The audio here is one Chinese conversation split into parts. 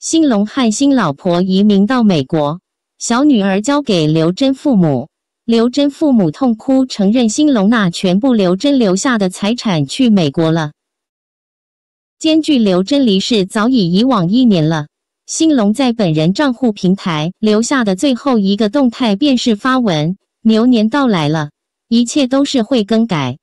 兴隆汉新老婆移民到美国，小女儿交给刘真父母。刘真父母痛哭，承认兴隆那全部刘真留下的财产去美国了。兼具刘真离世早已以往一年了。兴隆在本人账户平台留下的最后一个动态便是发文：“牛年到来了，一切都是会更改。”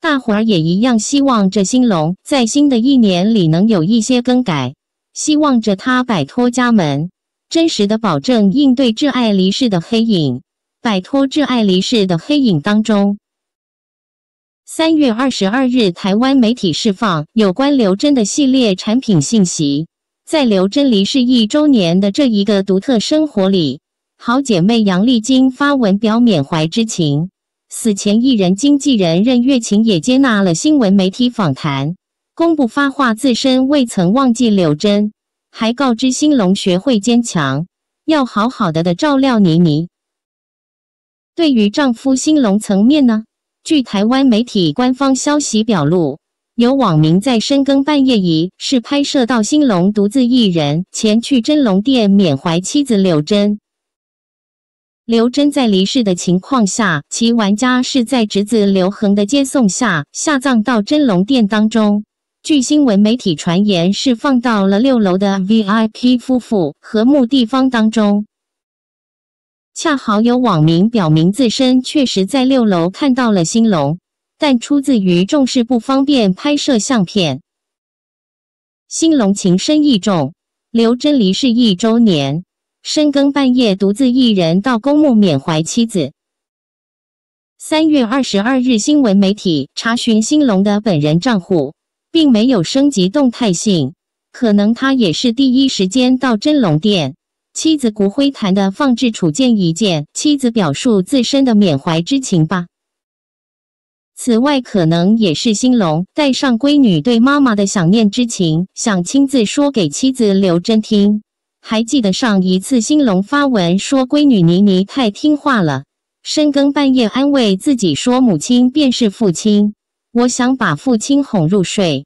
大伙儿也一样，希望这兴隆在新的一年里能有一些更改。希望着他摆脱家门，真实的保证应对挚爱离世的黑影，摆脱挚爱离世的黑影当中。三月二十二日，台湾媒体释放有关刘真的系列产品信息。在刘真离世一周年的这一个独特生活里，好姐妹杨丽菁发文表缅怀之情。死前艺人经纪人任月琴也接纳了新闻媒体访谈。公布发话，自身未曾忘记柳甄，还告知兴隆学会坚强，要好好的的照料妮妮。对于丈夫兴隆层面呢？据台湾媒体官方消息表露，有网民在深更半夜疑是拍摄到兴隆独自一人前去真龙殿缅怀妻子柳甄。柳真在离世的情况下，其玩家是在侄子刘恒的接送下下葬到真龙殿当中。据新闻媒体传言，是放到了六楼的 VIP 夫妇和墓地方当中。恰好有网民表明自身确实在六楼看到了兴隆，但出自于重视不方便拍摄相片。兴隆情深意重，刘真离世一周年，深更半夜独自一人到公墓缅怀妻子。三月二十二日，新闻媒体查询兴隆的本人账户。并没有升级动态性，可能他也是第一时间到真龙殿。妻子骨灰坛的放置处见一见妻子，表述自身的缅怀之情吧。此外，可能也是兴龙带上闺女对妈妈的想念之情，想亲自说给妻子刘真听。还记得上一次兴龙发文说闺女妮妮太听话了，深更半夜安慰自己说母亲便是父亲。我想把父亲哄入睡。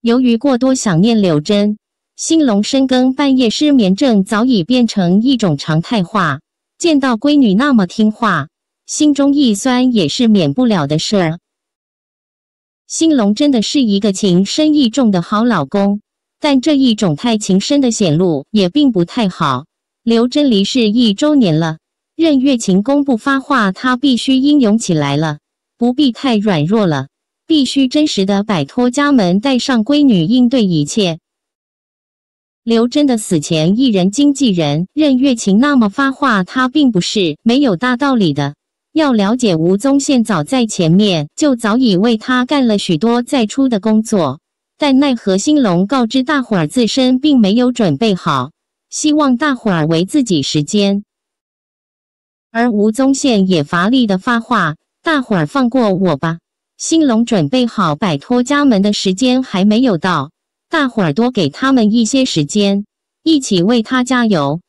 由于过多想念柳真，兴隆深更半夜失眠症早已变成一种常态化。见到闺女那么听话，心中一酸也是免不了的事儿。兴隆真的是一个情深意重的好老公，但这一种太情深的显露也并不太好。刘真离世一周年了，任月琴公布发话，他必须英勇起来了。不必太软弱了，必须真实的摆脱家门，带上闺女应对一切。刘真的死前艺人经纪人任月琴那么发话，他并不是没有大道理的。要了解吴宗宪，早在前面就早已为他干了许多再出的工作，但奈何兴隆告知大伙儿自身并没有准备好，希望大伙儿为自己时间。而吴宗宪也乏力的发话。大伙儿放过我吧，兴隆准备好摆脱家门的时间还没有到，大伙儿多给他们一些时间，一起为他加油。